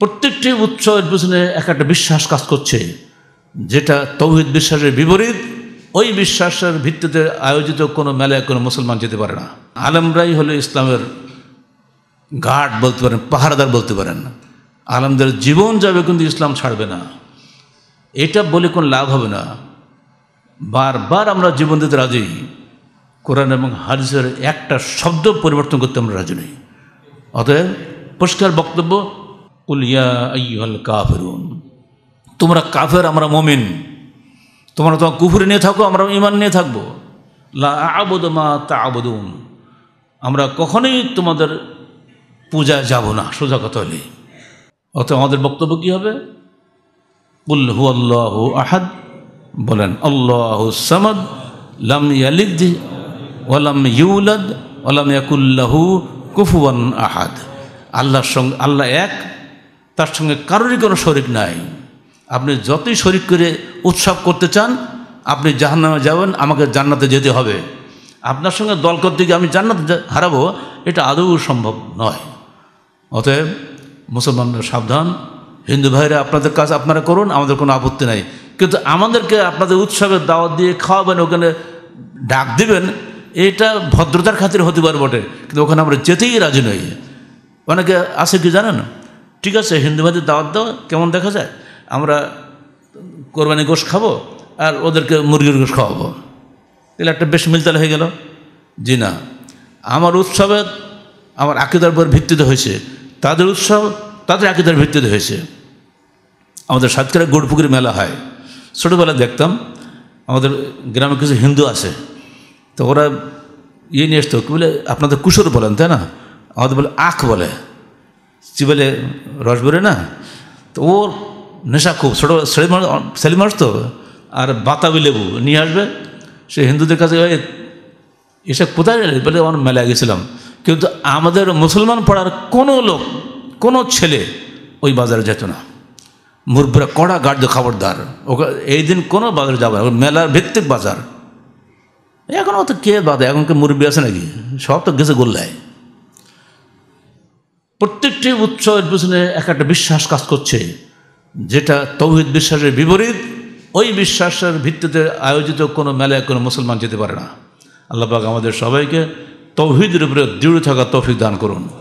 প্রত্যেকটি উৎসবের পিছনে এক একটা বিশ্বাস কাজ করছে যেটা তৌহিদ বিশ্বাসের বিপরীত ওই বিশ্বাসের ভিত্তিতে আয়োজিত কোনো মেলায় কোনো মুসলমান যেতে পারে না আলমরাই হলো ইসলামের গার্ড বলতে পারেন পাহারাদার বলতে পারেন আলমদের জীবন যাবে কিন্তু ইসলাম ছাড়বে না এটা বলে কোনো লাভ হবে না বারবার আমরা জীবন দিতে রাজি কোরআন এবং হাদিসের একটা শব্দ পরিবর্তন করতে আমরা রাজি নেই অতএব পরিষ্কার বক্তব্য উলিয়া আইয়াল কাফেরুন তোমরা কাফের আমরা মোমেন তোমরা তোমার কুফুরে নিয়ে থাকো আমরা ইমান নিয়ে থাকবো লা আবদ মা তা আবদুন আমরা কখনোই তোমাদের পূজা যাব না সোজা কথা হলে অতএব আমাদের বক্তব্য কী হবে উল হু আল্লাহ আহাদ বলেন আল্লাহ সামাদ লাম ইয়ালিদ ওয়ালাম ইউলাদ ওয়ালাম ইয়াকুল্লাহু কুফুয়ান আহাদ আল্লাহর সঙ্গে আল্লাহ এক তার সঙ্গে কারোরই কোনো শরিক নাই আপনি যতই শরিক করে উৎসব করতে চান আপনি জাহান্নামে যাবেন আমাকে জান্নাতে যেতে হবে আপনার সঙ্গে দল করতে গিয়ে আমি জান্নাতে হারাবো এটা আদৌ সম্ভব নয় অতএব মুসলমানরা সাবধান হিন্দু ভাইরা আপনাদের কাজ আপনারা করুন আমাদের কোনো আপত্তি নাই কিন্তু আমাদেরকে আপনাদের উৎসবের দাওয়াত দিয়ে খাওয়াবেন ওখানে ডাক দিবেন এটা ভদ্রতার খাতির হতে পারে বটে কিন্তু ওখানে আমরা যেতেই রাজি নই অনেকে আছে কি জানেন ঠিক আছে হিন্দুবাদের দাওয়াত দাও কেমন দেখা যায় আমরা কোরবানি গোশ খাবো আর ওদেরকে মুরগির গোশ খাওয়াবো তাহলে একটা বেশ মিলতাল হয়ে গেল জি না আমার উৎসবে আমার আকিদার উপর ভিত্তিতে হয়েছে তাদের উৎসব তাদের আকিদার ভিত্তিতে হয়েছে আমাদের সাতক্ষীরা গোড়পুকুরি মেলা হয় ছোটোবেলা দেখতাম আমাদের গ্রামে কিছু হিন্দু আছে তো ওরা ইয়ে নিয়ে আসতো বলে আপনাদের কুশোর বলেন তাই না আমাদের বলে আখ বলে কি বলে রস বেরোয় না তো ওর নেশা খুব ছোটো সেলি মানুষ মানুষ তো আর বাতাবি লেবু নিয়ে আসবে সে হিন্দুদের কাছে এসে কোথায় বলে আমার মেলায় গেছিলাম কিন্তু আমাদের মুসলমান পড়ার কোনো লোক কোনো ছেলে ওই বাজারে যেত না মুরব্বরা কড়া গার্ড খবরদার ওকে এই দিন কোনো বাজারে যাবে না মেলার ভিত্তিক বাজার এখন অত কে বাদে এখন কে মুরব্বী আছে নাকি সব তো গেছে গোল্লায় প্রত্যেকটি উৎসবের পিছনে এক একটা বিশ্বাস কাজ করছে যেটা তৌহিদ বিশ্বাসের বিপরীত ওই বিশ্বাসের ভিত্তিতে আয়োজিত কোনো মেলায় কোনো মুসলমান যেতে পারে না আল্লাহবাক আমাদের সবাইকে তৌহিদের উপরে দৃঢ় থাকা তৌফিক দান করুন